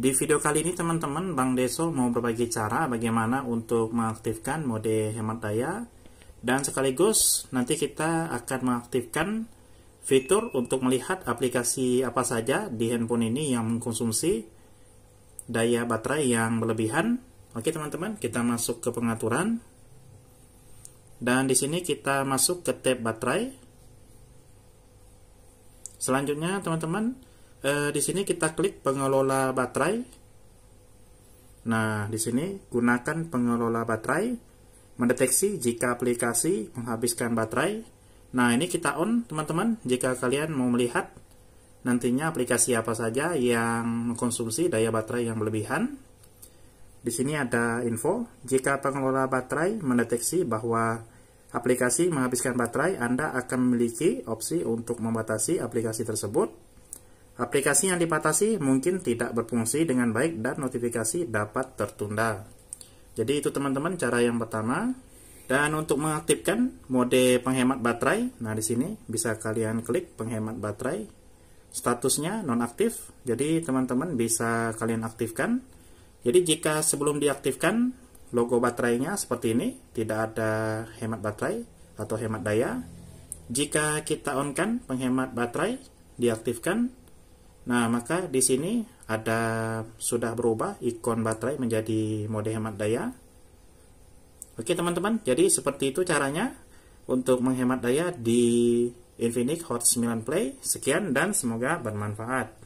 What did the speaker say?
Di video kali ini teman-teman, Bang Deso mau berbagi cara bagaimana untuk mengaktifkan mode hemat daya dan sekaligus nanti kita akan mengaktifkan fitur untuk melihat aplikasi apa saja di handphone ini yang mengkonsumsi daya baterai yang berlebihan. Oke teman-teman, kita masuk ke pengaturan. Dan di sini kita masuk ke tab baterai. Selanjutnya teman-teman, Eh, di sini kita klik pengelola baterai. Nah, di sini gunakan pengelola baterai mendeteksi jika aplikasi menghabiskan baterai. Nah, ini kita on, teman-teman, jika kalian mau melihat nantinya aplikasi apa saja yang mengkonsumsi daya baterai yang berlebihan. Di sini ada info, jika pengelola baterai mendeteksi bahwa aplikasi menghabiskan baterai, Anda akan memiliki opsi untuk membatasi aplikasi tersebut Aplikasi yang dipatasi mungkin tidak berfungsi dengan baik dan notifikasi dapat tertunda. Jadi itu teman-teman cara yang pertama. Dan untuk mengaktifkan mode penghemat baterai, nah di sini bisa kalian klik penghemat baterai. Statusnya nonaktif, jadi teman-teman bisa kalian aktifkan. Jadi jika sebelum diaktifkan logo baterainya seperti ini, tidak ada hemat baterai atau hemat daya. Jika kita onkan penghemat baterai, diaktifkan, Nah, maka di sini ada sudah berubah ikon baterai menjadi mode hemat daya. Oke, teman-teman. Jadi seperti itu caranya untuk menghemat daya di Infinix Hot 9 Play. Sekian dan semoga bermanfaat.